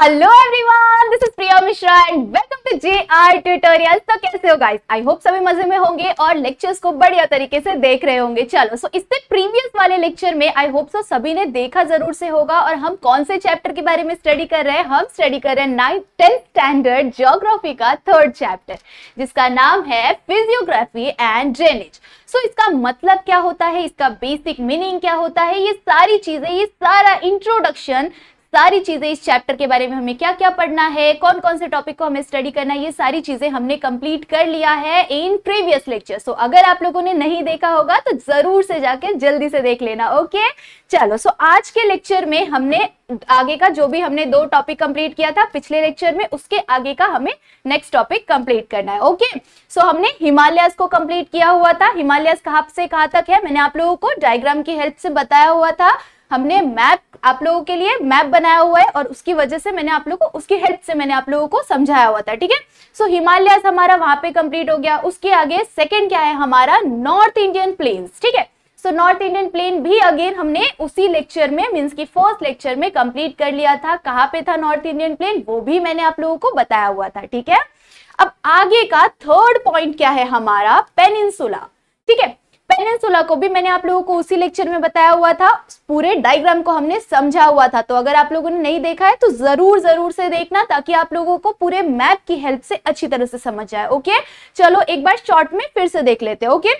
Hello everyone this is Priya Mishra and welcome to J R tutorial तो कैसे हो guys I hope सभी मजे में होंगे और लेक्चर्स को बढ़िया तरीके से देख रहे होंगे चलो सो so, इससे प्रीवियस वाले लेक्चर में आई होप सो सभी ने देखा जरूर से होगा और हम कौन से चैप्टर के बारे में स्टडी कर रहे हैं हम स्टडी कर रहे हैं नाइन्थ टेंथ स्टैंडर्ड जियोग्राफी का थर्ड चैप्टर जिसका नाम है फिजियोग्राफी एंड ड्रेनेज सो इसका मतलब क्या होता है इसका बेसिक मीनिंग क्या होता है ये सारी चीजें ये सारा इंट्रोडक्शन सारी चीजें इस चैप्टर के बारे में हमें क्या क्या पढ़ना है कौन कौन से टॉपिक को हमें स्टडी करना है ये सारी चीजें हमने कंप्लीट कर लिया है इन प्रीवियस लेक्चर सो अगर आप लोगों ने नहीं देखा होगा तो जरूर से जाके जल्दी से देख लेना ओके चलो सो आज के लेक्चर में हमने आगे का जो भी हमने दो टॉपिक कंप्लीट किया था पिछले लेक्चर में उसके आगे का हमें नेक्स्ट टॉपिक कंप्लीट करना है ओके सो so, हमने हिमालयस को कंप्लीट किया हुआ था हिमालयस कहा से कहा तक है मैंने आप लोगों को डायग्राम की हेल्प से बताया हुआ था हमने मैप आप लोगों के लिए मैप बनाया हुआ है और उसकी वजह से मैंने आप लोगों को उसकी हेल्प से मैंने आप लोगों को समझाया हुआ था ठीक है सो हिमालय हमारा वहां पे कंप्लीट हो गया उसके आगे सेकेंड क्या है हमारा नॉर्थ इंडियन प्लेन्स ठीक है सो नॉर्थ इंडियन प्लेन भी अगेन हमने उसी लेक्चर में मीन्स की फर्स्ट लेक्चर में कंप्लीट कर लिया था कहाँ पे था नॉर्थ इंडियन प्लेन वो भी मैंने आप लोगों को बताया हुआ था ठीक है अब आगे का थर्ड पॉइंट क्या है हमारा पेनिनसुला ठीक है पहले सोलह को भी मैंने आप लोगों को उसी लेक्चर में बताया हुआ था पूरे डायग्राम को हमने समझा हुआ था तो अगर आप लोगों ने नहीं देखा है तो जरूर जरूर से देखना ताकि आप लोगों को पूरे मैप की हेल्प से अच्छी तरह से समझ जाए ओके चलो एक बार शॉर्ट में फिर से देख लेते हैं ओके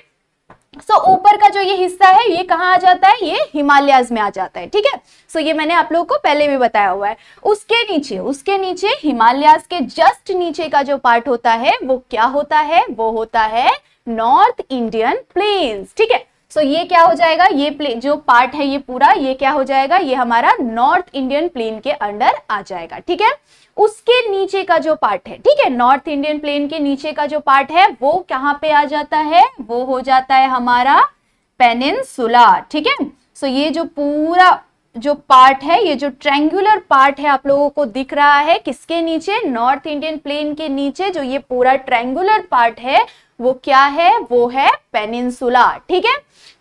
सो so, ऊपर का जो ये हिस्सा है ये कहाँ आ जाता है ये हिमालयाज में आ जाता है ठीक है सो ये मैंने आप लोगों को पहले भी बताया हुआ है उसके नीचे उसके नीचे हिमालयाज के जस्ट नीचे का जो पार्ट होता है वो क्या होता है वो होता है नॉर्थ इंडियन प्लेन्स ठीक है सो ये क्या हो जाएगा ये प्लेन जो पार्ट है ये पूरा ये क्या हो जाएगा ये हमारा नॉर्थ इंडियन प्लेन के अंडर आ जाएगा ठीक है उसके नीचे का जो पार्ट है ठीक है नॉर्थ इंडियन प्लेन के नीचे का जो पार्ट है वो कहां पे आ जाता है वो हो जाता है हमारा पेनिनसुला ठीक है सो ये जो पूरा जो पार्ट है ये जो ट्रेंगुलर पार्ट है आप लोगों को दिख रहा है किसके नीचे नॉर्थ इंडियन प्लेन के नीचे जो ये पूरा ट्रेंगुलर पार्ट है वो क्या है वो है पेनिनसुला ठीक है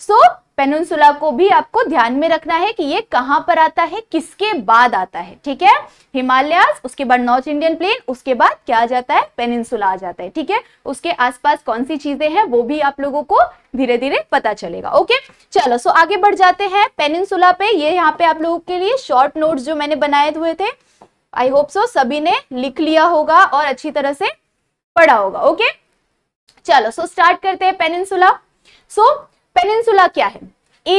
सो पेनसुला पेनिनसुला को भी आपको ध्यान में रखना है कि ये कहां पर आता है किसके बाद आता है ठीक है हिमालयाज उसके बाद नॉर्थ इंडियन प्लेन उसके बाद क्या आ जाता है पेनिनसुला आ जाता है ठीक है उसके आसपास कौन सी चीजें हैं वो भी आप लोगों को धीरे धीरे पता चलेगा ओके चलो सो आगे बढ़ जाते हैं पेनिनसुला पे ये यहाँ पे आप लोगों के लिए शॉर्ट नोट जो मैंने बनाए हुए थे आई होप सो सभी ने लिख लिया होगा और अच्छी तरह से पढ़ा होगा ओके चलो सो स्टार्ट करते हैं पेनिनसुला सो पेनिनसुला क्या है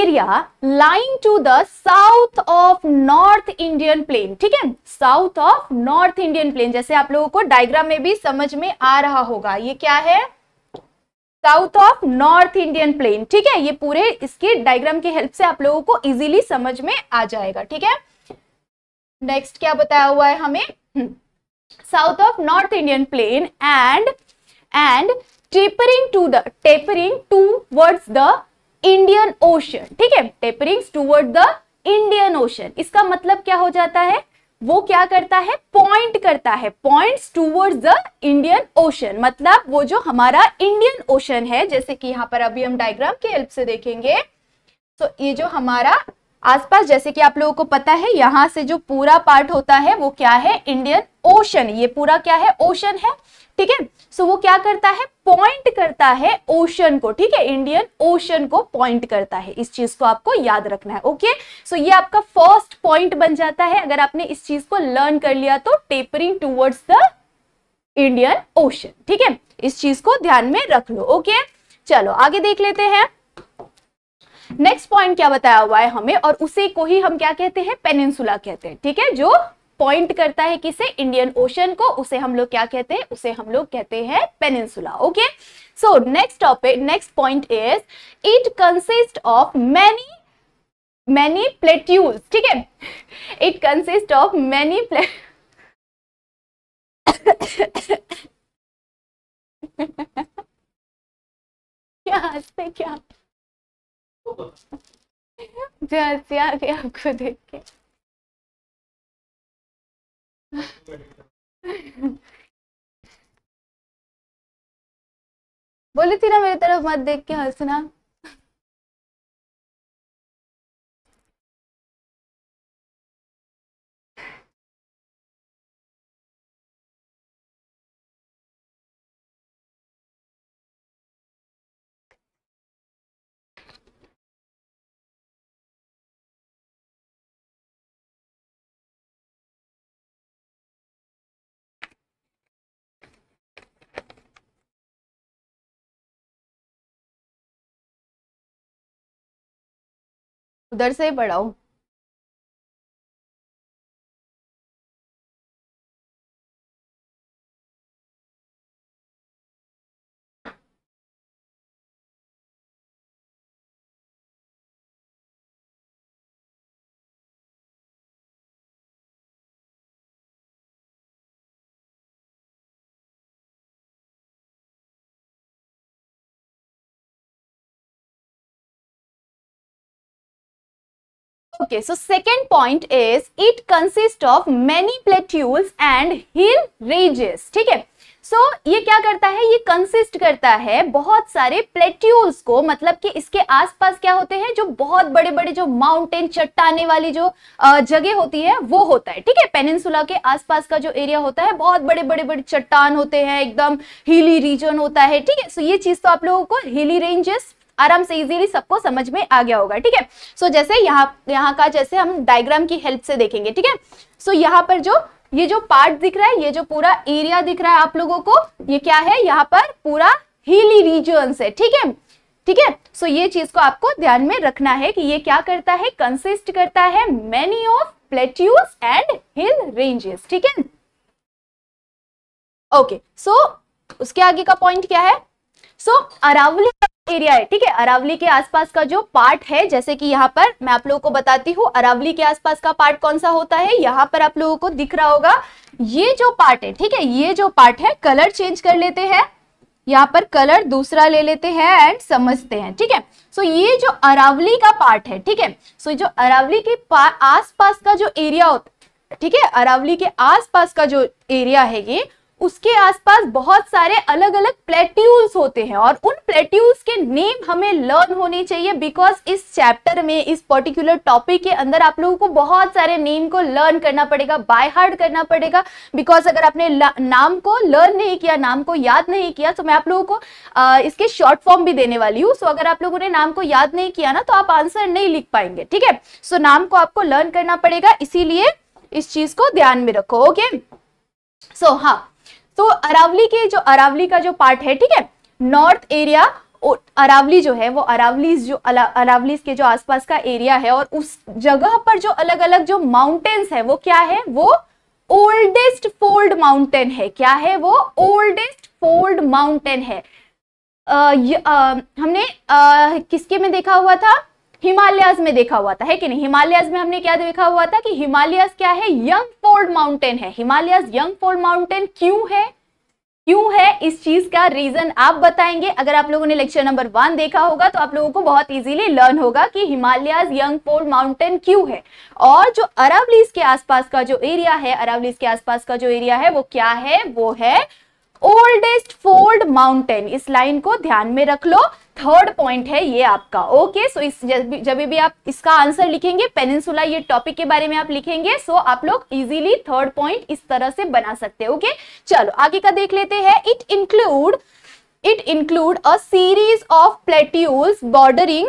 area lying to the south of north Indian plain ठीक है south of north Indian plain जैसे आप लोगों को डायग्राम में भी समझ में आ रहा होगा ये क्या है south of north Indian plain ठीक है ये पूरे इसके डायग्राम की हेल्प से आप लोगों को इजीली समझ में आ जाएगा ठीक है नेक्स्ट क्या बताया हुआ है हमें south of north Indian plain and and tapering to the tapering words the Indian ocean ठीक है tapering toward the Indian ocean इसका मतलब क्या हो जाता है वो क्या करता है पॉइंट करता है points towards the Indian ocean मतलब वो जो हमारा इंडियन ओशन है जैसे कि यहाँ पर अभी हम डायग्राम के हेल्प से देखेंगे तो so, ये जो हमारा आसपास जैसे कि आप लोगों को पता है यहां से जो पूरा पार्ट होता है वो क्या है इंडियन ओशन ये पूरा क्या है ओशन है ठीक है सो वो क्या करता है पॉइंट करता है ओशन को ठीक है इंडियन ओशन को पॉइंट करता है इस चीज को आपको याद रखना है ओके सो ये आपका फर्स्ट पॉइंट बन जाता है अगर आपने इस चीज को लर्न कर लिया तो tapering towards the Indian ocean ठीक है इस चीज को ध्यान में रख लो ओके चलो आगे देख लेते हैं नेक्स्ट पॉइंट क्या बताया हुआ है हमें और उसे को ही हम क्या कहते हैं पेनिनसुला कहते हैं ठीक है जो पॉइंट करता है किसे इंडियन ओशन को उसे हम लोग क्या कहते हैं उसे हम लोग कहते हैं peninsula okay so next topic next point is it consist of many many plateaus ठीक है इट कंसिस्ट ऑफ मैनी प्ले क्या हंसते क्या जो हंसी आ गई आपको देख के बोली थी ना मेरी तरफ मत देख के हंसना उधर से ही पढ़ाओ Okay, so second point is it consists of many plateaules and hill ranges. ठीक है सो so, ये क्या करता है ये कंसिस्ट करता है बहुत सारे प्लेट्यूल्स को मतलब कि इसके आसपास क्या होते हैं जो बहुत बड़े बड़े जो माउंटेन चट्टाने वाली जो जगह होती है वो होता है ठीक है पेनिनसुला के आसपास का जो एरिया होता है बहुत बड़े बड़े बड़े चट्टान होते हैं एकदम हिली रीजन होता है ठीक है सो ये चीज तो आप लोगों को हिली रेंजेस आराम से इजीली सबको समझ में आ गया होगा ठीक है सो जैसे यहाँ यहाँ का जैसे हम डायग्राम की हेल्प से देखेंगे ठीक है सो यहाँ पर जो ये जो पार्ट दिख रहा है ये जो पूरा एरिया दिख रहा है आप लोगों को ये क्या है यहाँ पर पूरा हिली रीजन है ठीक है ठीक है सो ये चीज को आपको ध्यान में रखना है कि ये क्या करता है कंसिस्ट करता है many of plateaus and hill ranges ठीक है ओके सो उसके आगे का पॉइंट क्या है सो so, अरावली एरिया है ठीक है अरावली के आसपास का जो पार्ट है जैसे कि यहाँ पर मैं आप लोगों को बताती हूँ अरावली के आसपास का पार्ट कौन सा होता है यहाँ पर आप लोगों को दिख रहा होगा ये जो पार्ट है ठीक है ये जो पार्ट है कलर चेंज कर लेते हैं यहाँ पर कलर दूसरा ले लेते हैं एंड समझते हैं ठीक है सो so, ये जो अरावली का पार्ट है ठीक है सो जो अरावली के आसपास का जो एरिया होता है ठीक है अरावली के आसपास का जो एरिया है ये उसके आसपास बहुत सारे अलग अलग प्लेट्यूल्स होते हैं और उन प्लेट्यूल्स के नेम हमें लर्न होने चाहिए बिकॉज इस चैप्टर में इस पर्टिकुलर टॉपिक के अंदर आप लोगों को बहुत सारे नेम को लर्न करना पड़ेगा बाय हार्ड करना पड़ेगा बिकॉज अगर आपने नाम को लर्न नहीं किया नाम को याद नहीं किया तो मैं आप लोगों को आ, इसके शॉर्ट फॉर्म भी देने वाली हूँ सो अगर आप लोगों ने नाम को याद नहीं किया ना तो आप आंसर नहीं लिख पाएंगे ठीक है सो नाम को आपको लर्न करना पड़ेगा इसीलिए इस चीज को ध्यान में रखो ओके सो हाँ तो अरावली के जो अरावली का जो पार्ट है ठीक है नॉर्थ एरिया अरावली जो है वो अरावली जो अरावली के जो आसपास का एरिया है और उस जगह पर जो अलग अलग जो माउंटेन्स है वो क्या है वो ओल्डेस्ट फोल्ड माउंटेन है क्या है वो ओल्डेस्ट फोल्ड माउंटेन है आ, य, आ, हमने आ, किसके में देखा हुआ था हिमालयाज में देखा हुआ था है कि नहीं हिमालयाज में हमने क्या देखा हुआ था कि हिमालयाज क्या है यंग फोल्ड माउंटेन है हिमालयाज यंग फोल्ड माउंटेन क्यों है क्यों है इस चीज का रीजन आप बताएंगे अगर आप लोगों ने लेक्चर नंबर वन देखा होगा तो आप लोगों को बहुत इजीली लर्न होगा कि हिमालयाज यंग पोल माउंटेन क्यों है और जो अरावलीस के आसपास का जो एरिया है अरावलीस के आसपास का जो एरिया है वो क्या है वो है ओल्डेस्ट फोल्ड माउंटेन इस लाइन को ध्यान में रख लो थर्ड पॉइंट है ये आपका ओके सो इस जब, जब भी आप इसका आंसर लिखेंगे पेनिनसुला ये टॉपिक के बारे में आप लिखेंगे सो आप लोग इजीली थर्ड पॉइंट इस तरह से बना सकते हैं ओके चलो आगे का देख लेते हैं it include it include a series of plateaus bordering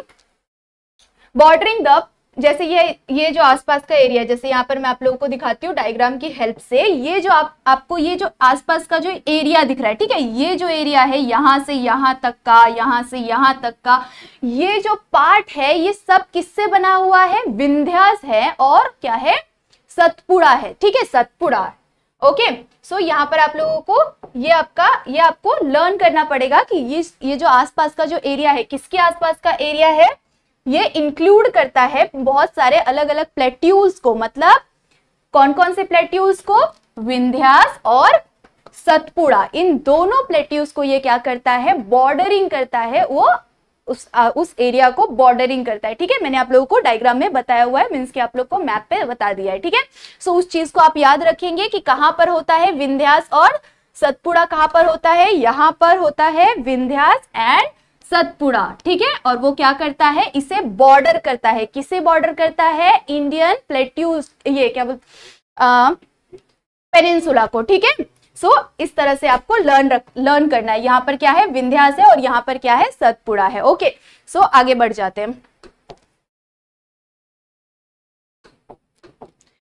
bordering the जैसे ये ये जो आसपास का एरिया जैसे यहाँ पर मैं आप लोगों को दिखाती हूँ डायग्राम की हेल्प से ये जो आप आपको ये जो आसपास का जो एरिया दिख रहा है ठीक है ये जो एरिया है यहाँ से यहाँ तक का यहाँ से यहाँ तक का ये जो पार्ट है ये सब किससे बना हुआ है विंध्यास है और क्या है सतपुड़ा है ठीक है सतपुड़ा ओके सो so, यहाँ पर आप लोगों को ये आपका ये आपको लर्न करना पड़ेगा कि ये ये जो आसपास का जो एरिया है किसके आसपास का एरिया है ये इंक्लूड करता है बहुत सारे अलग अलग प्लेट्यूज को मतलब कौन कौन से प्लेट्यूज को विंध्यास और सतपुड़ा इन दोनों प्लेट्यूज को ये क्या करता है बॉर्डरिंग करता है वो उस आ, उस एरिया को बॉर्डरिंग करता है ठीक है मैंने आप लोगों को डायग्राम में बताया हुआ है मीन्स कि आप लोग को मैप पे बता दिया है ठीक है सो उस चीज को आप याद रखेंगे कि कहाँ पर होता है विंध्यास और सतपुड़ा कहां पर होता है यहां पर होता है विंध्यास एंड सतपुड़ा ठीक है और वो क्या करता है इसे बॉर्डर करता है किसे बॉर्डर करता है इंडियन प्लेट्यूज ये क्या बोल पेनिनसुला को ठीक है सो so, इस तरह से आपको लर्न लर्न करना है यहां पर क्या है विंध्यास है और यहां पर क्या है सतपुड़ा है ओके सो so, आगे बढ़ जाते हैं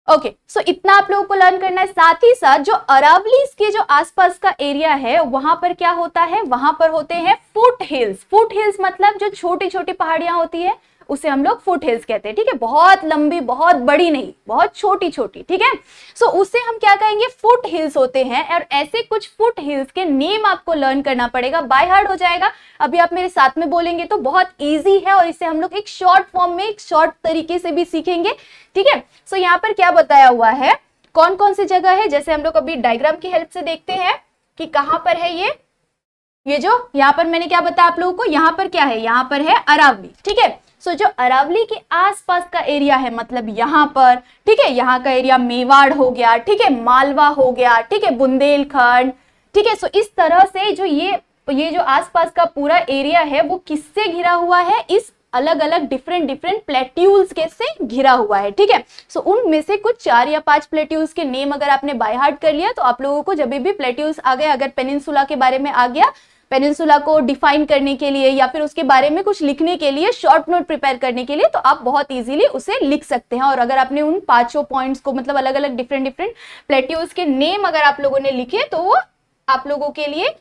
ओके okay, सो so इतना आप लोगों को लर्न करना है साथ ही साथ जो अरावलीस के जो आसपास का एरिया है वहां पर क्या होता है वहां पर होते हैं फुट हिल्स फुट हिल्स मतलब जो छोटी छोटी पहाड़ियां होती है उसे हम लोग फुट हिल्स कहते हैं ठीक है बहुत लंबी बहुत बड़ी नहीं बहुत छोटी छोटी ठीक है सो so, हम क्या कहेंगे फुट हिल्स होते हैं और ऐसे कुछ फुट हिल्स के नेम आपको लर्न करना पड़ेगा बाय हार्ड हो जाएगा अभी आप मेरे साथ में बोलेंगे तो बहुत ईजी है और इसे हम लोग एक शॉर्ट फॉर्म में एक शॉर्ट तरीके से भी सीखेंगे ठीक है सो यहाँ पर क्या बताया हुआ है कौन कौन सी जगह है जैसे हम लोग अभी डायग्राम की हेल्प से देखते हैं कि कहाँ पर है ये ये जो यहाँ पर मैंने क्या बताया आप लोगों को यहाँ पर क्या है यहाँ पर है अरावली ठीक है सो जो अरावली के आसपास का एरिया है मतलब यहाँ पर ठीक है यहाँ का एरिया मेवाड़ हो गया ठीक है मालवा हो गया ठीक है बुंदेलखंड ठीक है सो इस तरह से जो ये ये जो आसपास का पूरा एरिया है वो किससे घिरा हुआ है इस अलग अलग डिफरेंट डिफरेंट प्लेट्यूल्स के से घिरा हुआ है ठीक है सो so, उनमें से कुछ चार या पांच प्लेट्यूल्स के नेम अगर आपने बाय हार्ट कर लिया तो आप लोगों को जब भी प्लेट्यूल्स आ गए अगर पेनिनसुला के बारे में आ गया पेनिनसुला को डिफाइन करने के लिए या फिर उसके बारे में कुछ लिखने के लिए शॉर्ट नोट प्रिपेयर करने के लिए तो आप बहुत ईजिली उसे लिख सकते हैं और अगर आपने उन पांचों पॉइंट्स को मतलब अलग अलग डिफरेंट डिफरेंट प्लेट्यूज के नेम अगर आप लोगों ने लिखे तो वो आप लोगों के लिए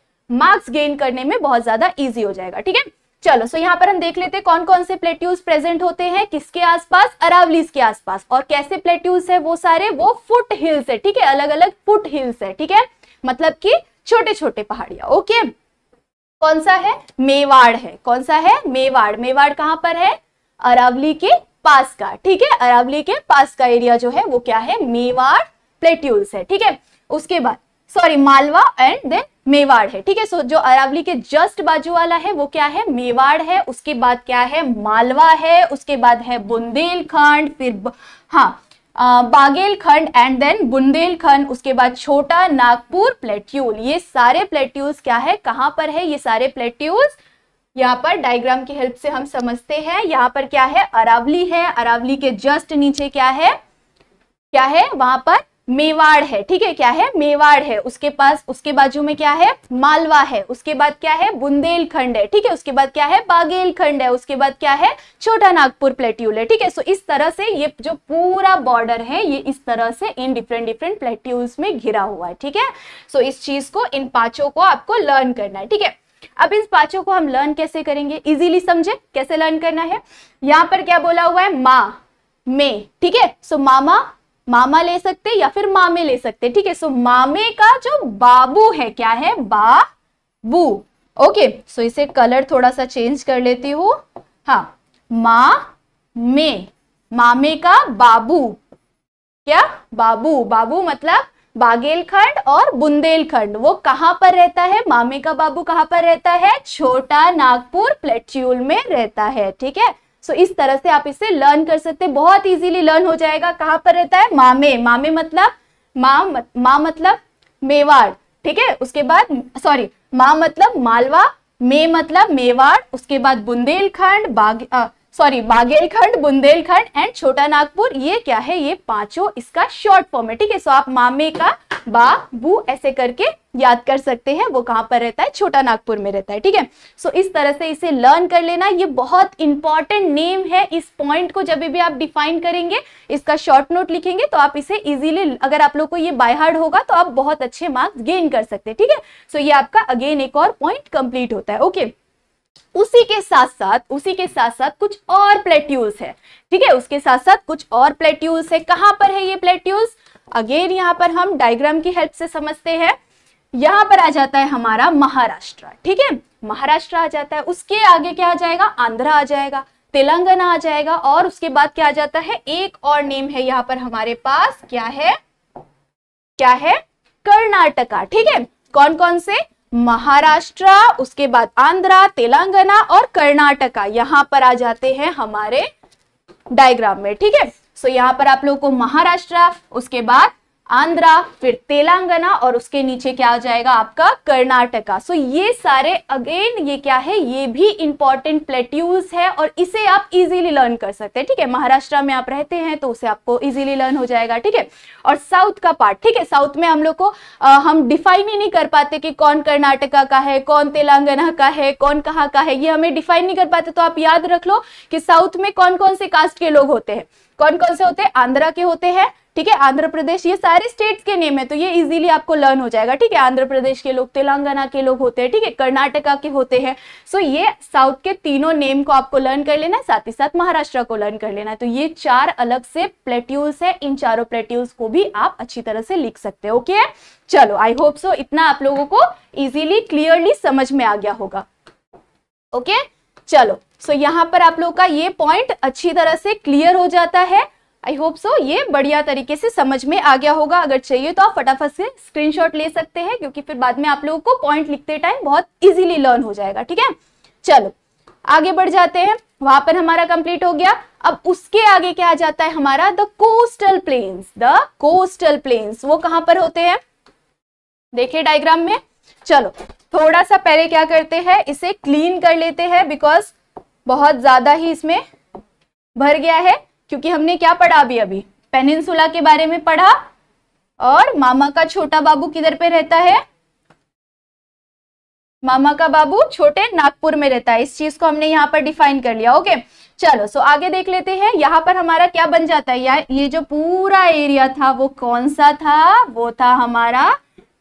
मार्क्स गेन करने में बहुत ज्यादा ईजी हो जाएगा ठीक है चलो सो यहाँ पर हम देख लेते हैं कौन कौन से प्लेट्यूज प्रेजेंट होते हैं किसके आसपास अरावलीस के आसपास और कैसे प्लेट्यूज है वो सारे वो फुट हिल्स है ठीक है अलग अलग फुट हिल्स है ठीक है मतलब कि छोटे छोटे पहाड़िया ओके कौन सा है मेवाड़ है कौन सा है मेवाड़ मेवाड़ कहां पर है अरावली के पास का ठीक है अरावली के पास का एरिया जो है वो क्या है मेवाड़ प्लेट्यूल्स है ठीक है उसके बाद sorry Malwa and then Mewar है ठीक है सो जो अरावली के जस्ट बाजू वाला है वो क्या है मेवाड़ है उसके बाद क्या है मालवा है उसके बाद है बुंदेलखंड फिर ब... हाँ बागेलखंड एंड देन बुंदेलखंड उसके बाद छोटा नागपुर प्लेट्यूल ये सारे प्लेट्यूल्स क्या है कहाँ पर है ये सारे प्लेट्यूल्स यहाँ पर डायग्राम की हेल्प से हम समझते हैं यहाँ पर क्या है अरावली है अरावली के जस्ट नीचे क्या है क्या है वहां पर मेवाड़ है ठीक है क्या है मेवाड़ है उसके पास उसके बाजू में क्या है मालवा है उसके बाद क्या है बुंदेलखंड है ठीक है उसके बाद क्या है बागेलखंड है उसके बाद क्या है छोटा नागपुर प्लेट्यूल है ठीक है सो इस तरह से ये जो पूरा बॉर्डर है ये इस तरह से इन डिफरेंट डिफरेंट प्लेट्यूल्स में घिरा हुआ है ठीक है सो इस चीज को इन पांचों को आपको लर्न करना है ठीक है अब इन पांचों को हम लर्न कैसे करेंगे इजिली समझे कैसे लर्न करना है यहां पर क्या बोला हुआ है मा मे ठीक है सो मामा मामा ले सकते या फिर मामे ले सकते ठीक है सो मामे का जो बाबू है क्या है बाबू ओके सो इसे कलर थोड़ा सा चेंज कर लेती हूँ हाँ मा मे मामे का बाबू क्या बाबू बाबू मतलब बागेलखंड और बुंदेलखंड वो कहां पर रहता है मामे का बाबू कहां पर रहता है छोटा नागपुर प्लेट्यूल में रहता है ठीक है सो इस तरह से आप इसे लर्न कर सकते हैं बहुत इजीली लर्न हो जाएगा कहाँ पर रहता है मामे मामे मतलब माँ मा मतलब मेवाड़ ठीक है उसके बाद सॉरी माँ मतलब मालवा मे मतलब मेवाड़ उसके बाद बुंदेलखंड बाग सॉरी बागेलखंड बुंदेलखंड एंड छोटा नागपुर ये क्या है ये पांचों इसका शॉर्ट फॉर्म है ठीक है सो आप मामे का बा बू ऐसे करके याद कर सकते हैं वो कहां पर रहता है छोटा नागपुर में रहता है ठीक है सो इस तरह से इसे लर्न कर लेना ये बहुत इंपॉर्टेंट नेम है इस पॉइंट को जब भी आप डिफाइन करेंगे इसका शॉर्ट नोट लिखेंगे तो आप इसे इजीली अगर आप लोग को ये बाय हार्ड होगा तो आप बहुत अच्छे मार्क्स गेन कर सकते हैं ठीक है सो ये आपका अगेन एक और पॉइंट कंप्लीट होता है ओके उसी के साथ साथ उसी के साथ साथ कुछ और प्लेट्यूल्स है ठीक है उसके साथ साथ कुछ और प्लेट्यूल्स है कहां पर है ये प्लेट्यूल्स अगेन यहाँ पर हम डायग्राम की हेल्प से समझते हैं यहाँ पर आ जाता है हमारा महाराष्ट्र ठीक है महाराष्ट्र आ जाता है उसके आगे क्या आ जाएगा आंध्रा आ जाएगा तेलंगाना आ जाएगा और उसके बाद क्या आ जाता है एक और नेम है यहाँ पर हमारे पास क्या है क्या है कर्नाटका ठीक है कौन कौन से महाराष्ट्र उसके बाद आंध्रा तेलंगाना और कर्नाटका यहां पर आ जाते हैं हमारे डायग्राम में ठीक है सो so, यहाँ पर आप लोगों को महाराष्ट्र उसके बाद आंध्रा फिर तेलंगाना और उसके नीचे क्या आ जाएगा आपका कर्नाटका सो so, ये सारे अगेन ये क्या है ये भी इंपॉर्टेंट प्लेट्यूज है और इसे आप इजीली लर्न कर सकते हैं ठीक है महाराष्ट्र में आप रहते हैं तो उसे आपको इजीली लर्न हो जाएगा ठीक है और साउथ का पार्ट ठीक है साउथ में हम लोग को आ, हम डिफाइन ही नहीं कर पाते कि कौन कर्नाटका का है कौन तेलंगाना का है कौन कहाँ का है ये हमें डिफाइन नहीं कर पाते तो आप याद रख लो कि साउथ में कौन कौन से कास्ट के लोग होते हैं कौन कौन से होते हैं आंध्रा के होते हैं ठीक है आंध्र प्रदेश ये सारे स्टेट्स के नेम है तो ये इजीली आपको लर्न हो जाएगा ठीक है आंध्र प्रदेश के लोग तेलंगाना के लोग होते हैं ठीक है कर्नाटका के होते हैं सो so, ये साउथ के तीनों नेम को आपको लर्न कर लेना है साथ ही साथ महाराष्ट्र को लर्न कर लेना है तो ये चार अलग से प्लेट्यूल्स है इन चारों प्लेट्यूल्स को भी आप अच्छी तरह से लिख सकते हो ओके चलो आई होप सो इतना आप लोगों को इजीली क्लियरली समझ में आ गया होगा ओके चलो सो so, यहाँ पर आप लोग का ये पॉइंट अच्छी तरह से क्लियर हो जाता है आई होप सो ये बढ़िया तरीके से समझ में आ गया होगा अगर चाहिए तो आप फटाफट से स्क्रीनशॉट ले सकते हैं क्योंकि फिर बाद में आप लोगों को पॉइंट लिखते टाइम बहुत इजीली लर्न हो जाएगा ठीक है चलो आगे बढ़ जाते हैं वहां पर हमारा कंप्लीट हो गया अब उसके आगे क्या आ जाता है हमारा the coastal plains the coastal plains वो कहां पर होते हैं देखिए डायग्राम में चलो थोड़ा सा पहले क्या करते हैं इसे क्लीन कर लेते हैं बिकॉज बहुत ज़्यादा ही इसमें भर गया है क्योंकि हमने क्या पढ़ा अभी अभी पेनिनसुला के बारे में पढ़ा और मामा का छोटा बाबू किधर पे रहता है मामा का बाबू छोटे नागपुर में रहता है इस चीज को हमने यहाँ पर डिफाइन कर लिया ओके चलो सो आगे देख लेते हैं यहाँ पर हमारा क्या बन जाता है यार ये जो पूरा एरिया था वो कौन सा था वो था हमारा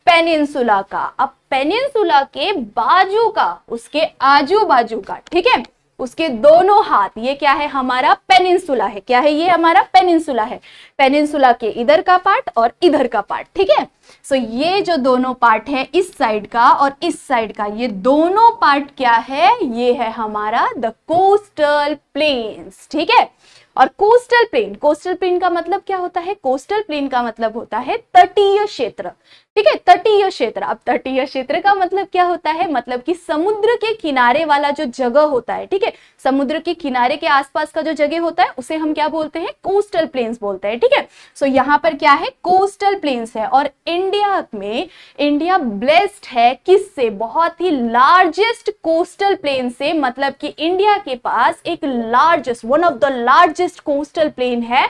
पेनिनसुला का अब पेनिनसुला के बाजू का उसके आजू बाजू का ठीक है उसके दोनों हाथ ये क्या है हमारा पेनिनसुला है क्या है ये हमारा पेनिनसुला है पेनिनसुला के इधर का पार्ट और इधर का पार्ट ठीक है सो ये जो दोनों पार्ट है इस साइड का और इस साइड का ये दोनों पार्ट क्या है ये है हमारा द कोस्टल प्लेन्स ठीक है और कोस्टल प्लेन कोस्टल प्लेन का मतलब क्या होता है कोस्टल प्लेन का मतलब होता है तटीय क्षेत्र ठीक है तटीय क्षेत्र अब तटीय क्षेत्र का मतलब क्या होता है मतलब कि समुद्र के किनारे वाला जो जगह होता है ठीक है समुद्र के किनारे के आसपास का जो जगह होता है उसे हम क्या बोलते हैं कोस्टल प्लेन्स बोलते हैं ठीक है सो so, यहाँ पर क्या है कोस्टल प्लेन्स है और इंडिया में इंडिया ब्लेस्ड है किससे बहुत ही लार्जेस्ट कोस्टल प्लेन से मतलब कि इंडिया के पास एक largest one of the largest coastal plain है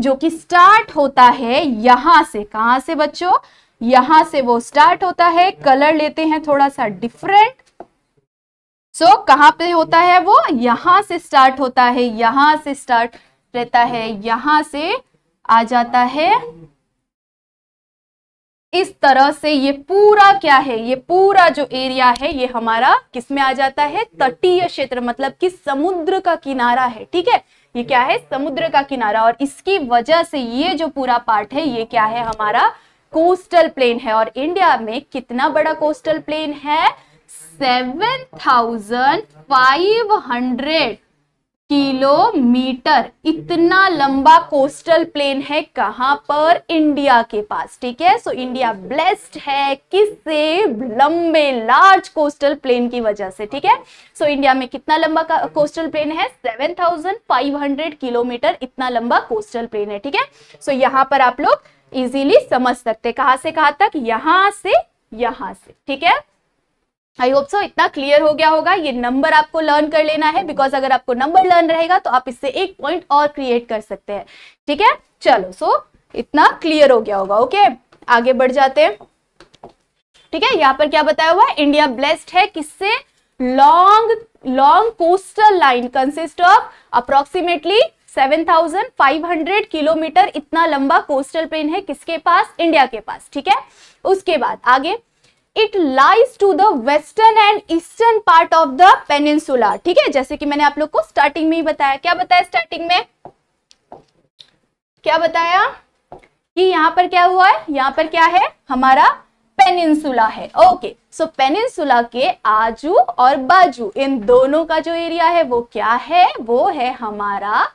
जो कि स्टार्ट होता है यहां से कहां से बच्चों यहां से वो स्टार्ट होता है कलर लेते हैं थोड़ा सा डिफरेंट सो so, कहाँ पे होता है वो यहां से स्टार्ट होता है यहां से स्टार्ट रहता है यहां से आ जाता है इस तरह से ये पूरा क्या है ये पूरा जो एरिया है ये हमारा किसमें आ जाता है तटीय क्षेत्र मतलब कि समुद्र का किनारा है ठीक है ये क्या है समुद्र का किनारा और इसकी वजह से ये जो पूरा पार्ट है ये क्या है हमारा कोस्टल प्लेन है और इंडिया में कितना बड़ा कोस्टल प्लेन है seven thousand five hundred kilometre इतना लंबा कोस्टल प्लेन है कहां पर इंडिया के पास ठीक है सो इंडिया ब्लेस्ड है किससे लंबे लार्ज कोस्टल प्लेन की वजह से ठीक है सो इंडिया में कितना लंबा कोस्टल प्लेन है 7,500 किलोमीटर इतना लंबा कोस्टल प्लेन है ठीक है सो यहां पर आप लोग इजीली समझ सकते कहां से कहां तक यहां से यहां से ठीक है आई होप सो इतना क्लियर हो गया होगा ये नंबर आपको लर्न कर लेना है बिकॉज अगर आपको नंबर लर्न रहेगा तो आप इससे एक पॉइंट और क्रिएट कर सकते हैं ठीक है चलो सो so, इतना क्लियर हो गया होगा ओके okay? आगे बढ़ जाते हैं ठीक है यहाँ पर क्या बताया हुआ है इंडिया ब्लेस्ड है किससे long long coastal line consist of approximately 7,500 kilometre इतना लंबा कोस्टल प्लेन है किसके पास इंडिया के पास ठीक है उसके बाद आगे it lies to the western and eastern part of the peninsula ठीक है जैसे कि मैंने आप लोग को स्टार्टिंग में ही बताया क्या बताया स्टार्टिंग में क्या बताया कि यहां पर क्या हुआ है यहां पर क्या है हमारा पेनिनसुला है ओके सो पेनिनसुला के आजू और बाजू इन दोनों का जो एरिया है वो क्या है वो है हमारा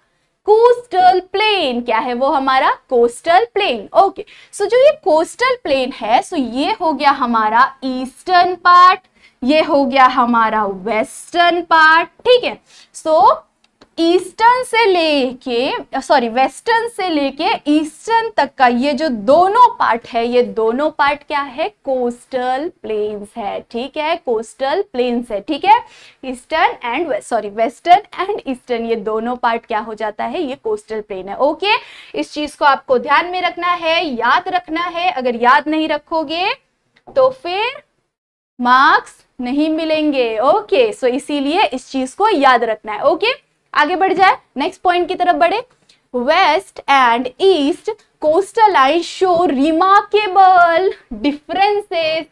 कोस्टल प्लेन क्या है वो हमारा कोस्टल प्लेन ओके सो जो ये कोस्टल प्लेन है सो so ये हो गया हमारा ईस्टर्न पार्ट ये हो गया हमारा वेस्टर्न पार्ट ठीक है सो so, ईस्टर्न से लेके सॉरी वेस्टर्न से लेके ईस्टर्न तक का ये जो दोनों पार्ट है ये दोनों पार्ट क्या है कोस्टल प्लेन्स है ठीक है कोस्टल प्लेन्स है ठीक है eastern and sorry western and eastern ये दोनों पार्ट क्या हो जाता है ये कोस्टल प्लेन है ओके इस चीज को आपको ध्यान में रखना है याद रखना है अगर याद नहीं रखोगे तो फिर मार्क्स नहीं मिलेंगे ओके सो इसीलिए इस चीज को याद रखना है ओके okay? आगे बढ़ जाए नेक्स्ट पॉइंट की तरफ बढ़े west and east coastal line show remarkable differences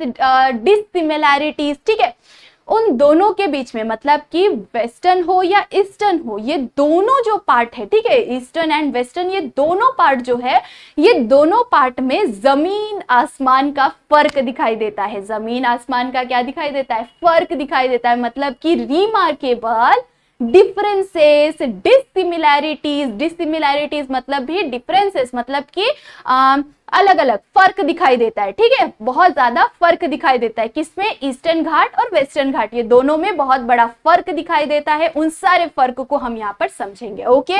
dissimilarities ठीक है उन दोनों के बीच में मतलब कि वेस्टर्न हो या ईस्टर्न हो ये दोनों जो पार्ट है ठीक है ईस्टर्न एंड वेस्टर्न ये दोनों पार्ट जो है ये दोनों पार्ट में जमीन आसमान का फर्क दिखाई देता है जमीन आसमान का क्या दिखाई देता है फर्क दिखाई देता है मतलब कि रिमार्केबल डिफरेंसेस डिसिमिलैरिटीज डिसिमिलैरिटीज मतलब भी डिफरेंसेस मतलब कि अलग अलग फर्क दिखाई देता है ठीक है बहुत ज्यादा फर्क दिखाई देता है किसमें ईस्टर्न घाट और वेस्टर्न घाट ये दोनों में बहुत बड़ा फर्क दिखाई देता है उन सारे फर्क को हम यहाँ पर समझेंगे ओके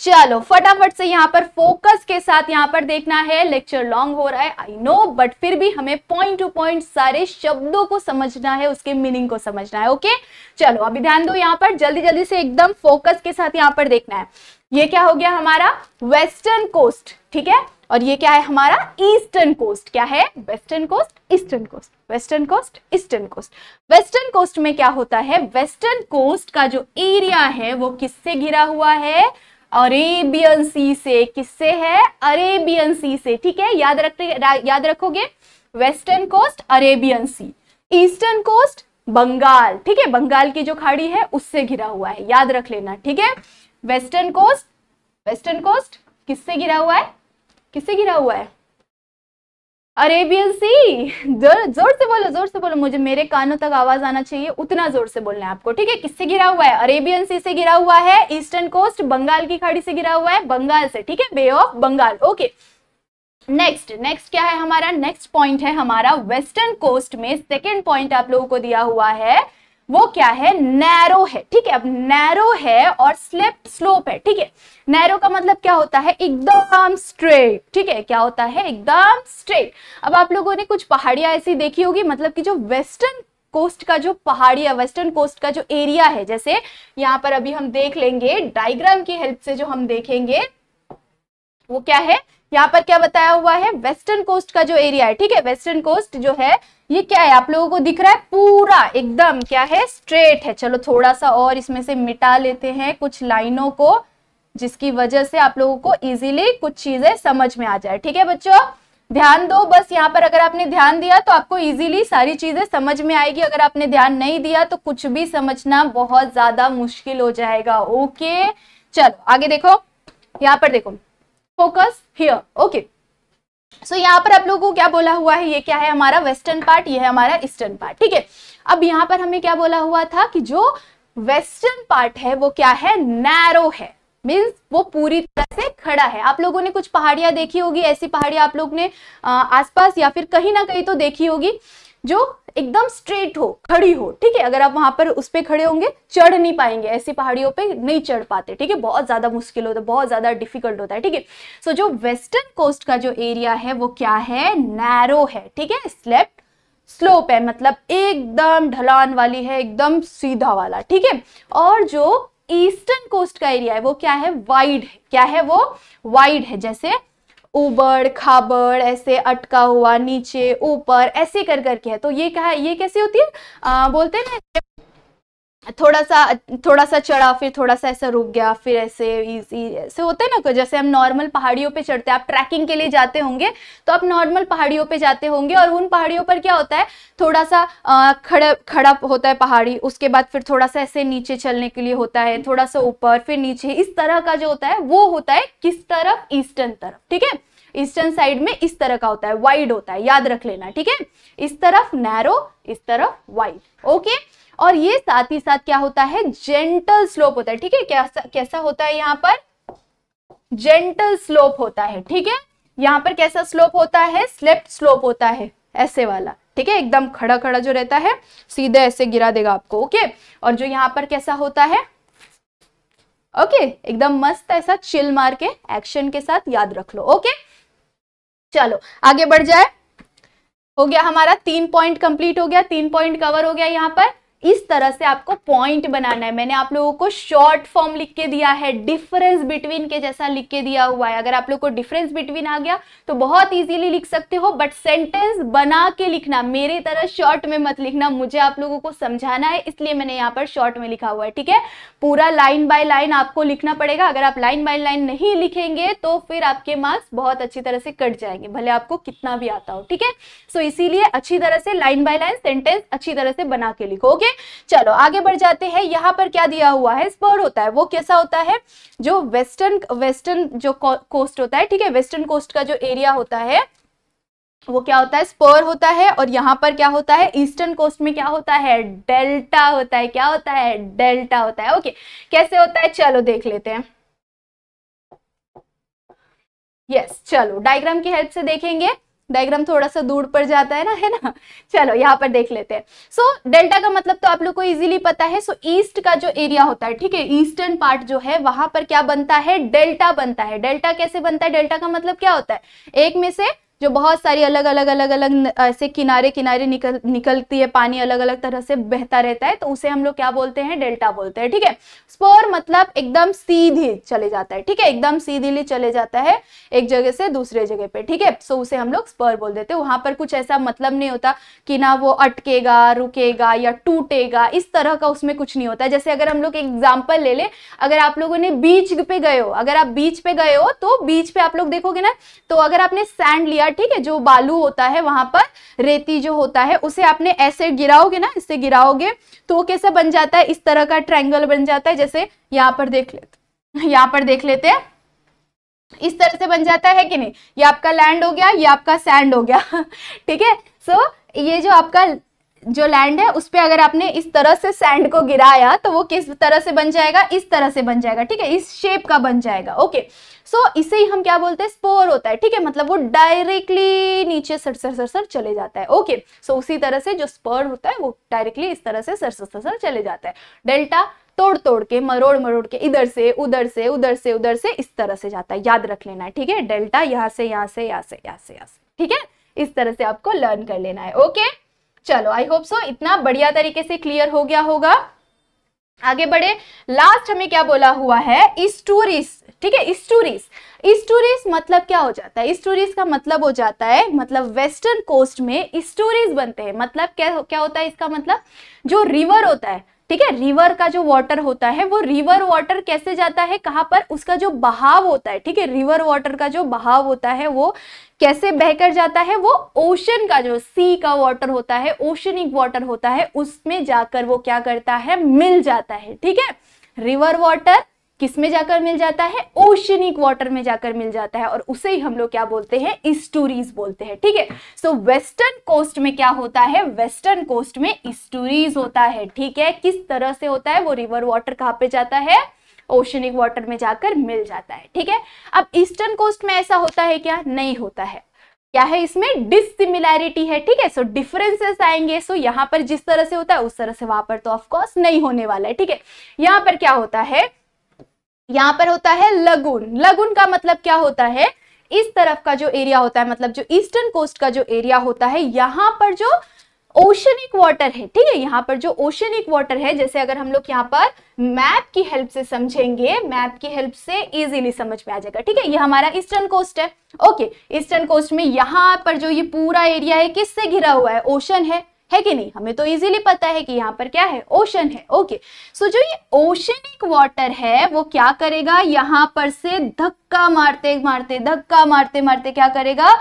चलो फटाफट से यहाँ पर फोकस के साथ यहाँ पर देखना है लेक्चर लॉन्ग हो रहा है आई नो बट फिर भी हमें पॉइंट टू पॉइंट सारे शब्दों को समझना है उसके मीनिंग को समझना है ओके चलो अभी ध्यान दो यहाँ पर जल्दी जल्दी से एकदम फोकस के साथ यहाँ पर देखना है ये क्या हो गया हमारा वेस्टर्न कोस्ट ठीक है और ये क्या है हमारा ईस्टर्न कोस्ट क्या है western coast eastern coast western coast eastern coast western coast में क्या होता है वेस्टर्न कोस्ट का जो एरिया है वो किससे घिरा हुआ है अरेबियन सी से किससे है अरेबियन सी से ठीक है याद रखते याद रखोगे western coast Arabian sea eastern coast Bengal ठीक है बंगाल की जो खाड़ी है उससे घिरा हुआ है याद रख लेना ठीक है वेस्टर्न कोस्ट वेस्टर्न कोस्ट किससे घिरा हुआ है किससे घिरा हुआ है अरेबियन सी जोर जोर से बोलो जोर से बोलो मुझे मेरे कानों तक आवाज आना चाहिए उतना जोर से बोलना है आपको ठीक है किससे गिरा हुआ है अरेबियन सी से गिरा हुआ है ईस्टर्न कोस्ट बंगाल की खाड़ी से गिरा हुआ है बंगाल से ठीक है bay of Bengal okay next next क्या है हमारा नेक्स्ट पॉइंट है हमारा वेस्टर्न कोस्ट में सेकेंड पॉइंट आप लोगों को दिया हुआ है वो क्या है नैरो है ठीक है अब नैरो है और स्लेप स्लोप है ठीक है नैरो का मतलब क्या होता है एकदम स्ट्रेट ठीक है क्या होता है एकदम स्ट्रेट अब आप लोगों ने कुछ पहाड़ियां ऐसी देखी होगी मतलब कि जो वेस्टर्न कोस्ट का जो पहाड़ी है वेस्टर्न कोस्ट का जो एरिया है जैसे यहाँ पर अभी हम देख लेंगे डायग्राम की हेल्प से जो हम देखेंगे वो क्या है यहाँ पर क्या बताया हुआ है वेस्टर्न कोस्ट का जो एरिया है ठीक है वेस्टर्न कोस्ट जो है ये क्या है आप लोगों को दिख रहा है पूरा एकदम क्या है स्ट्रेट है चलो थोड़ा सा और इसमें से मिटा लेते हैं कुछ लाइनों को जिसकी वजह से आप लोगों को इजीली कुछ चीजें समझ में आ जाए ठीक है बच्चों ध्यान दो बस यहाँ पर अगर आपने ध्यान दिया तो आपको इजीली सारी चीजें समझ में आएगी अगर आपने ध्यान नहीं दिया तो कुछ भी समझना बहुत ज्यादा मुश्किल हो जाएगा ओके चलो आगे देखो यहाँ पर देखो फोकस हियर ओके सो यहाँ पर आप लोगों को क्या बोला हुआ है ये क्या है हमारा वेस्टर्न पार्ट ये है हमारा ईस्टर्न पार्ट ठीक है अब यहाँ पर हमें क्या बोला हुआ था कि जो वेस्टर्न पार्ट है वो क्या है नैरो है मीन्स वो पूरी तरह से खड़ा है आप लोगों ने कुछ पहाड़ियां देखी होगी ऐसी पहाड़ियां आप लोग ने आसपास या फिर कहीं ना कहीं तो देखी होगी जो एकदम स्ट्रेट हो खड़ी हो ठीक है अगर आप वहां पर उस पर खड़े होंगे चढ़ नहीं पाएंगे ऐसी पहाड़ियों पे नहीं चढ़ पाते ठीक है बहुत ज्यादा मुश्किल होता है बहुत ज्यादा डिफिकल्ट होता है ठीक है सो जो वेस्टर्न कोस्ट का जो एरिया है वो क्या है नैरो है ठीक है स्लेप स्लोप है मतलब एकदम ढलान वाली है एकदम सीधा वाला ठीक है और जो ईस्टर्न कोस्ट का एरिया है वो क्या है वाइड है क्या है वो वाइड है जैसे उबड़ खाबड़ ऐसे अटका हुआ नीचे ऊपर ऐसे कर करके है तो ये क्या ये कैसी होती है आ, बोलते हैं ना थोड़ा सा थोड़ा सा चढ़ा फिर थोड़ा सा ऐसा रुक गया फिर ऐसे इजी ऐसे होते हैं ना जैसे हम नॉर्मल पहाड़ियों पे चढ़ते हैं आप ट्रैकिंग के लिए जाते होंगे तो आप नॉर्मल पहाड़ियों पे जाते होंगे और उन पहाड़ियों पर क्या होता है थोड़ा सा खड़ा खड़ा होता है पहाड़ी उसके बाद फिर थोड़ा सा ऐसे नीचे चलने के लिए होता है थोड़ा सा ऊपर फिर नीचे इस तरह का जो होता है वो होता है किस तरफ ईस्टर्न तरफ ठीक है ईस्टर्न साइड में इस तरह का होता है वाइड होता है याद रख लेना ठीक है इस तरफ नैरो इस तरफ वाइड ओके और ये साथ ही साथ क्या होता है जेंटल स्लोप होता है ठीक है कैसा कैसा होता है यहाँ पर जेंटल स्लोप होता है ठीक है यहाँ पर कैसा स्लोप होता है स्लेप्ट स्लोप होता है ऐसे वाला ठीक है एकदम खड़ा खड़ा जो रहता है सीधे ऐसे गिरा देगा आपको ओके और जो यहाँ पर कैसा होता है ओके एकदम मस्त ऐसा चिल मार के एक्शन के साथ याद रख लो ओके चलो आगे बढ़ जाए हो गया हमारा तीन पॉइंट कंप्लीट हो गया तीन पॉइंट कवर हो गया यहाँ पर इस तरह से आपको पॉइंट बनाना है मैंने आप लोगों को शॉर्ट फॉर्म लिख के दिया है डिफरेंस बिटवीन के जैसा लिख के दिया हुआ है अगर आप लोग को डिफरेंस बिटवीन आ गया तो बहुत इजीली लिख सकते हो बट सेंटेंस बना के लिखना मेरे तरह शॉर्ट में मत लिखना मुझे आप लोगों को समझाना है इसलिए मैंने यहाँ पर शॉर्ट में लिखा हुआ है ठीक है पूरा लाइन बाय लाइन आपको लिखना पड़ेगा अगर आप लाइन बाय लाइन नहीं लिखेंगे तो फिर आपके मार्क्स बहुत अच्छी तरह से कट जाएंगे भले आपको कितना भी आता हो ठीक है सो इसीलिए अच्छी तरह से लाइन बाय लाइन सेंटेंस अच्छी तरह से बना के लिखो ओके चलो आगे बढ़ जाते हैं यहाँ पर क्या दिया हुआ है स्पर्ड होता है वो कैसा होता है जो वेस्टर्न वेस्टर्न जो कोस्ट होता है ठीक है वेस्टर्न कोस्ट का जो एरिया होता है वो क्या होता है स्पर होता है और यहाँ पर क्या होता है ईस्टर्न कोस्ट में क्या होता है डेल्टा होता है क्या होता है डेल्टा होता है ओके कैसे होता है चलो देख लेते हैं यस yes, चलो डायग्राम की हेल्प से देखेंगे डायग्राम थोड़ा सा दूर पर जाता है ना है ना चलो यहाँ पर देख लेते हैं सो so, डेल्टा का मतलब तो आप लोग को इजीली पता है सो so, ईस्ट का जो एरिया होता है ठीक है ईस्टर्न पार्ट जो है वहां पर क्या बनता है डेल्टा बनता है डेल्टा कैसे बनता है डेल्टा का मतलब क्या होता है एक में से जो बहुत सारी अलग अलग अलग अलग ऐसे किनारे किनारे निकल निकलती है पानी अलग अलग तरह से बहता रहता है तो उसे हम लोग क्या बोलते हैं डेल्टा बोलते हैं ठीक है स्पोर मतलब एकदम सीधे चले जाता है ठीक है एकदम सीधे चले जाता है एक जगह से दूसरे जगह पे ठीक है सो उसे हम लोग स्पोर बोल देते हैं वहां पर कुछ ऐसा मतलब नहीं होता कि ना वो अटकेगा रुकेगा या टूटेगा इस तरह का उसमें कुछ नहीं होता जैसे अगर हम लोग एग्जाम्पल ले ले अगर आप लोगों ने बीच पे गए हो अगर आप बीच पे गए हो तो बीच पे आप लोग देखोगे ना तो अगर आपने सैंड लिया दिया ठीक है जो बालू होता है वहां पर रेती जो होता है उसे आपने ऐसे गिराओगे ना इससे गिराओगे तो कैसा बन जाता है इस तरह का ट्रायंगल बन जाता है जैसे यहाँ पर देख लेते यहाँ पर देख लेते हैं इस तरह से बन जाता है कि नहीं ये आपका लैंड हो गया ये आपका सैंड हो गया ठीक है सो ये जो आपका जो लैंड है उस पर अगर आपने इस तरह से सैंड को गिराया तो वो किस तरह से बन जाएगा इस तरह से बन जाएगा ठीक है इस शेप का बन जाएगा ओके okay. सो so, इसे ही हम क्या बोलते हैं स्पोर होता है ठीक है मतलब वो डायरेक्टली नीचे सर सर सर सर चले जाता है ओके okay, सो so उसी तरह से जो स्पर होता है वो डायरेक्टली इस तरह से सर सर सर सर चले जाता है डेल्टा तोड़ तोड़ के मरोड़ मरोड़ के इधर से उधर से उधर से उधर से इस तरह से जाता है याद रख लेना है ठीक है डेल्टा यहाँ से यहाँ से यहाँ से यहाँ से यहाँ से ठीक है इस तरह से आपको लर्न कर लेना है ओके चलो आई होप सो इतना बढ़िया तरीके से क्लियर हो गया होगा आगे बढ़े लास्ट हमें क्या बोला हुआ है इस्टूरिस ठीक है इस्टूरिस इस्टूरिस मतलब क्या हो जाता है इस्टूरिस का मतलब हो जाता है मतलब वेस्टर्न कोस्ट में इस्टूरिस बनते हैं मतलब क्या क्या होता है इसका मतलब जो रिवर होता है ठीक है रिवर का जो वाटर होता है वो रिवर वाटर कैसे जाता है कहाँ पर उसका जो बहाव होता है ठीक है रिवर वाटर का जो बहाव होता है वो कैसे बहकर जाता है वो ओशन का जो सी का वाटर होता है ओशनिक वाटर होता है उसमें जाकर वो क्या करता है मिल जाता है ठीक है रिवर वाटर किस में जाकर मिल जाता है ओशनिक वाटर में जाकर मिल जाता है और उसे ही हम लोग क्या बोलते हैं इस्टूरीज बोलते हैं ठीक है सो वेस्टर्न कोस्ट में क्या होता है वेस्टर्न कोस्ट में इस्टूरीज होता है ठीक है किस तरह से होता है वो रिवर वाटर कहाँ पे जाता है ओशनिक वाटर में जाकर मिल जाता है ठीक है अब ईस्टर्न कोस्ट में ऐसा होता है क्या नहीं होता है क्या है इसमें डिसिमिलैरिटी है ठीक है सो डिफरेंसेस आएंगे सो यहां यहाँ पर जिस तरह से होता है उस तरह से वहां पर तो ऑफकोर्स नहीं होने वाला है ठीक है यहाँ पर क्या होता है यहां पर होता है लगुन लगुन का मतलब क्या होता है इस तरफ का जो एरिया होता है मतलब जो ईस्टर्न कोस्ट का जो एरिया होता है यहां पर जो ओशनिक वाटर है ठीक है यहाँ पर जो ओशनिक वाटर है जैसे अगर हम लोग यहाँ पर मैप की हेल्प से समझेंगे मैप की हेल्प से इजीली समझ में आ जाएगा ठीक है ये हमारा ईस्टर्न कोस्ट है ओके ईस्टर्न कोस्ट में यहाँ पर जो ये पूरा एरिया है किससे घिरा हुआ है ओशन है है कि नहीं हमें तो इजीली पता है कि यहाँ पर क्या है ओशन है ओके सो so, जो ये ओशनिक वाटर है वो क्या करेगा यहाँ पर से धक्का मारते मारते धक्का मारते मारते क्या करेगा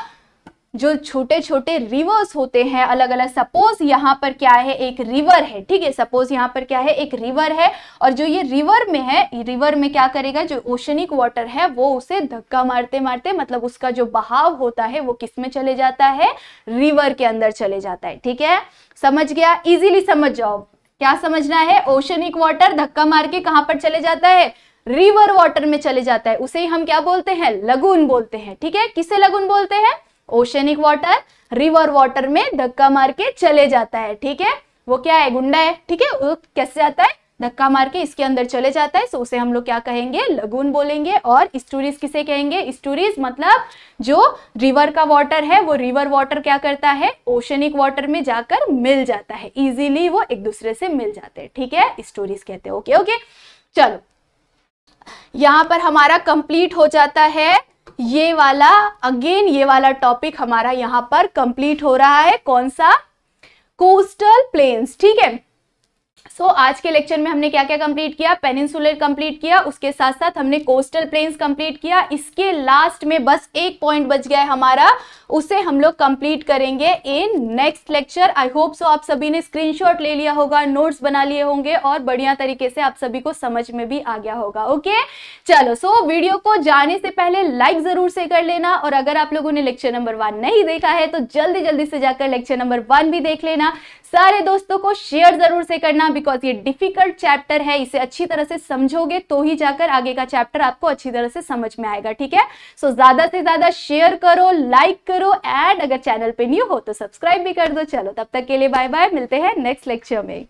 जो छोटे छोटे रिवर्स होते हैं अलग अलग सपोज यहाँ पर क्या है एक रिवर है ठीक है सपोज यहाँ पर क्या है एक रिवर है और जो ये रिवर में है रिवर में क्या करेगा जो ओशनिक वाटर है वो उसे धक्का मारते मारते मतलब उसका जो बहाव होता है वो किस में चले जाता है रिवर के अंदर चले जाता है ठीक है समझ गया इजिली समझ जाओ क्या समझना है ओशनिक वाटर धक्का मार के कहाँ पर चले जाता है रिवर वाटर में चले जाता है उसे हम क्या बोलते हैं लगून बोलते हैं ठीक है किसे लगून बोलते हैं ओशनिक वाटर रिवर वाटर में धक्का मार के चले जाता है ठीक है वो क्या है गुंडा है ठीक है वो कैसे आता है धक्का मार के इसके अंदर चले जाता है सो उसे हम लोग क्या कहेंगे लगून बोलेंगे और स्टोरीज किसे कहेंगे स्टोरीज मतलब जो रिवर का वाटर है वो रिवर वाटर क्या करता है ओशनिक वाटर में जाकर मिल जाता है इजीली वो एक दूसरे से मिल जाते हैं ठीक है स्टोरीज कहते हैं ओके ओके चलो यहाँ पर हमारा कंप्लीट हो जाता है ये वाला अगेन ये वाला टॉपिक हमारा यहां पर कंप्लीट हो रहा है कौन सा कोस्टल प्लेन्स ठीक है सो so, आज के लेक्चर में हमने क्या क्या कंप्लीट किया पेनिनसुलर कंप्लीट किया उसके साथ साथ हमने कोस्टल प्लेन्स कंप्लीट किया इसके लास्ट में बस एक पॉइंट बच गया है हमारा उसे हम लोग कंप्लीट करेंगे in next lecture I hope so आप सभी ने स्क्रीनशॉट ले लिया होगा नोट्स बना लिए होंगे और बढ़िया तरीके से आप सभी को समझ में भी आ गया होगा ओके चलो सो so, वीडियो को जाने से पहले लाइक जरूर से कर लेना और अगर आप लोगों ने लेक्चर नंबर वन नहीं देखा है तो जल्दी जल्दी से जाकर लेक्चर नंबर वन भी देख लेना सारे दोस्तों को शेयर जरूर से करना बिकॉज ये डिफिकल्ट चैप्टर है इसे अच्छी तरह से समझोगे तो ही जाकर आगे का चैप्टर आपको अच्छी तरह से समझ में आएगा ठीक है सो so, ज्यादा से ज्यादा शेयर करो लाइक करो एंड अगर चैनल पे न्यू हो तो सब्सक्राइब भी कर दो चलो तब तक के लिए बाय बाय मिलते हैं नेक्स्ट लेक्चर में